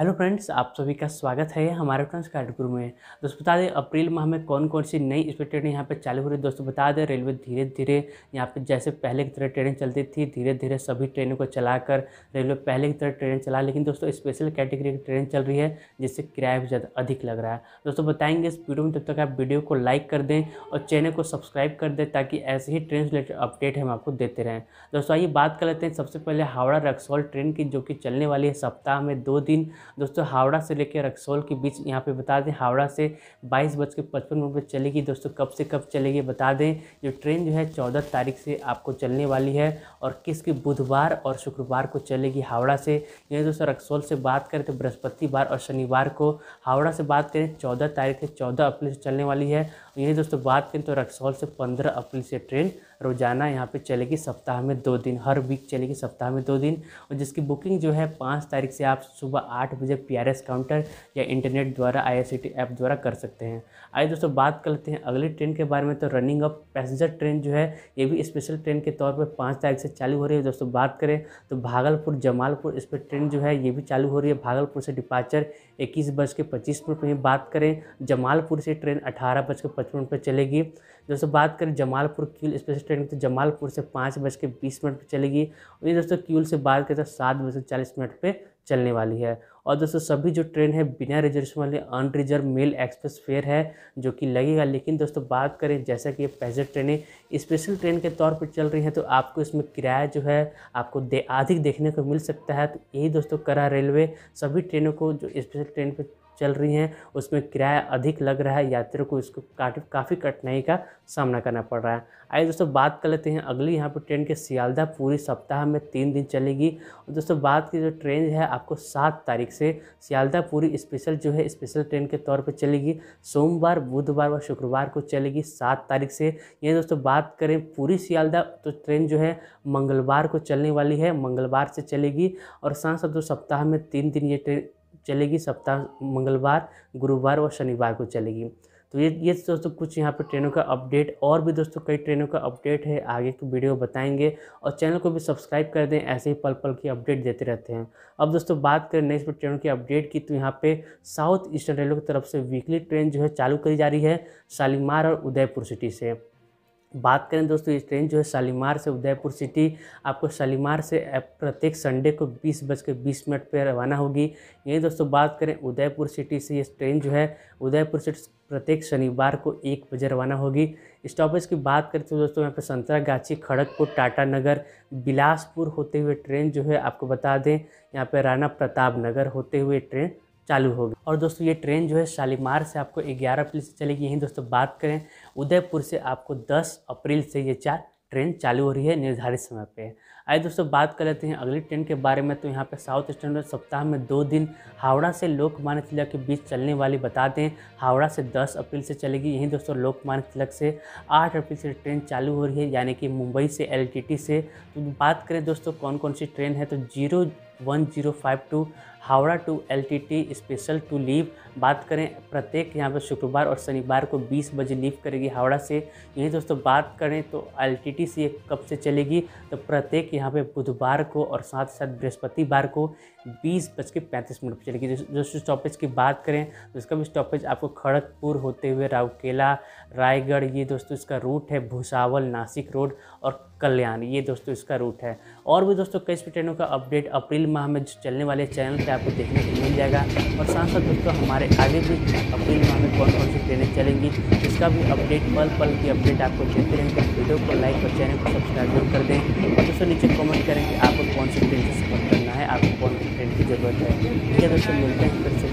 hello friends आप सभी का स्वागत है हमारे फ्रेंड्स कार्ड गुरु में दोस्तों बता दें अप्रैल माह में कौन कौन सी नई स्पीड ट्रेन यहाँ पर चालू हो रही है दोस्तों बता दें रेलवे धीरे धीरे यहाँ पे जैसे पहले की तरह ट्रेनें चलती थी धीरे धीरे सभी ट्रेनों को चलाकर रेलवे पहले की तरह ट्रेन चला लेकिन दोस्तों स्पेशल कैटेगरी की ट्रेन चल रही है जिससे किराया भी ज़्यादा अधिक लग रहा है दोस्तों बताएंगे इस वीडियो में तब तक आप वीडियो को लाइक कर दें और चैनल को सब्सक्राइब कर दें ताकि ऐसे ही ट्रेन रिलेटेड अपडेट हम आपको देते रहें दोस्तों आइए बात कर लेते हैं सबसे पहले हावड़ा रक्सौल ट्रेन की जो कि चलने वाली है सप्ताह में दो दिन दोस्तों हावड़ा से लेकर रक्सौल के बीच यहाँ पे बता दें हावड़ा से बाईस बज के पचपन मिनट पर चलेगी दोस्तों कब से कब चलेगी बता दें जो ट्रेन जो है चौदह तारीख से आपको चलने वाली है और किसकी बुधवार और शुक्रवार को चलेगी हावड़ा से यही दोस्तों रक्सौल से बात करें तो बृहस्पतिवार और शनिवार को हावड़ा से बात करें चौदह तारीख से चौदह अप्रैल से चलने वाली है तो यही दोस्तों बात करें तो रक्सौल से पंद्रह अप्रैल से ट्रेन रोज़ाना यहाँ पे चलेगी सप्ताह में दो दिन हर वीक चलेगी सप्ताह में दो दिन और जिसकी बुकिंग जो है पाँच तारीख से आप सुबह आठ बजे पी काउंटर या इंटरनेट द्वारा आई ऐप द्वारा कर सकते हैं आइए दोस्तों बात कर लेते हैं अगली ट्रेन के बारे में तो रनिंग अप पैसेंजर ट्रेन जो है ये भी स्पेशल ट्रेन के तौर पर पाँच तारीख से चालू हो रही है दोस्तों बात करें तो भागलपुर जमालपुर इस पर ट्रेन जो है ये भी चालू हो रही है भागलपुर से डिपार्चर इक्कीस बज के पच्चीस मिनट बात करें जमालपुर से ट्रेन अठारह बज के मिनट पर चलेगी दोस्तों बात करें जमालपुर क्यूल स्पेशल ट्रेन की तो जमालपुर से पाँच बज के बीस मिनट पर चलेगी वहीं दोस्तों क्यूल से बात करें तो सात बज चालीस मिनट पर चलने वाली है और दोस्तों सभी जो ट्रेन है बिना रिजर्वेशन वाली अनरिजर्व मेल एक्सप्रेस फेयर है जो कि लगेगा लेकिन दोस्तों बात करें जैसा कि ये पैसेंजर ट्रेनें स्पेशल ट्रेन के तौर पर चल रही हैं तो आपको इसमें किराया जो है आपको दे अधिक देखने को मिल सकता है तो यही दोस्तों करा रेलवे सभी ट्रेनों को जो स्पेशल ट्रेन पर चल रही हैं उसमें किराया अधिक लग रहा है यात्रियों को इसको काफ़ी काफ़ी कठिनाई का सामना करना पड़ रहा है आइए दोस्तों बात कर लेते हैं अगली यहाँ पर ट्रेन के सियालदा पूरी सप्ताह में तीन दिन चलेगी और दोस्तों बात की जो ट्रेन है आपको सात तारीख से सियालदा पूरी स्पेशल जो है स्पेशल ट्रेन के तौर पर चलेगी सोमवार बुधवार व शुक्रवार को चलेगी सात तारीख से यही दोस्तों बात करें पूरी सियालदा तो ट्रेन जो है मंगलवार को चलने वाली है मंगलवार से चलेगी और साथ साथ जो सप्ताह में तीन दिन ये ट्रेन चलेगी सप्ताह मंगलवार गुरुवार और शनिवार को चलेगी तो ये ये दोस्तों कुछ यहाँ पर ट्रेनों का अपडेट और भी दोस्तों कई ट्रेनों का अपडेट है आगे की वीडियो बताएंगे और चैनल को भी सब्सक्राइब कर दें ऐसे ही पल पल की अपडेट देते रहते हैं अब दोस्तों बात करें नेक्स्ट पर ट्रेनों की अपडेट की तो यहाँ पे साउथ ईस्टर्न रेलवे की तरफ से वीकली ट्रेन जो है चालू करी जा रही है शालीमार और उदयपुर सिटी से बात करें दोस्तों ये ट्रेन जो है शालीमार से उदयपुर सिटी आपको शालीमार से प्रत्येक संडे को बीस बज के बीस मिनट पर रवाना होगी यहीं दोस्तों बात करें उदयपुर सिटी से ये ट्रेन जो है उदयपुर सिटी प्रत्येक शनिवार को एक बजे रवाना होगी स्टॉपेज की बात करें तो दोस्तों यहाँ पर संतरागाछी खड़गपुर टाटा नगर बिलासपुर होते हुए ट्रेन जो है आपको बता दें यहाँ पर राणा प्रताप नगर होते हुए ट्रेन चालू होगी और दोस्तों ये ट्रेन जो है शालीमार से आपको ग्यारह अप्रैल से चलेगी यहीं दोस्तों बात करें उदयपुर से आपको दस अप्रैल से ये चार ट्रेन चालू हो रही है निर्धारित समय पे आइए दोस्तों बात कर लेते हैं अगली ट्रेन के बारे में तो यहाँ पे साउथ ईस्टर्न सप्ताह में दो दिन हावड़ा से लोकमान्य तिलक के बीच चलने वाली बता दें हावड़ा से 10 अप्रैल से चलेगी यहीं दोस्तों लोकमान्य तिलक से 8 अप्रैल से ट्रेन चालू हो रही है यानी कि मुंबई से एल से तो बात करें दोस्तों कौन कौन सी ट्रेन है तो जीरो 1052 हावड़ा टू टी स्पेशल टू लीव बात करें प्रत्येक यहाँ पर शुक्रवार और शनिवार को 20 बजे लीव करेगी हावड़ा से यही दोस्तों बात करें तो टी से कब से चलेगी तो प्रत्येक यहाँ पे बुधवार को और साथ साथ बृहस्पतिवार को बीस बज के पैंतीस मिनट पर चलेगी दोस्तों स्टॉपेज की बात करें तो इसका भी स्टॉपेज आपको खड़गपुर होते हुए राउकेला रायगढ़ ये दोस्तों इसका रूट है भूसावल नासिक रोड और कल्याण ये दोस्तों इसका रूट है और भी दोस्तों कई ट्रेनों का अपडेट अप्रैल माह में चलने वाले चैनल पे आपको देखने को मिल जाएगा और साथ साथ दोस्तों हमारे आगे भी अप्रैल माह में कौन कौन सी ट्रेनें चलेंगी इसका भी अपडेट पल पल की अपडेट आपको देते रहेंगे तो वीडियो को लाइक और चैनल को सब्सक्राइब जरूर कर दें और दोस्तों नीचे कॉमेंट करें कि आपको कौन सी ट्रेन से सफर करना है आपको कौन सी ट्रेन की जरूरत है ठीक है दोस्तों मिलते हैं फिर से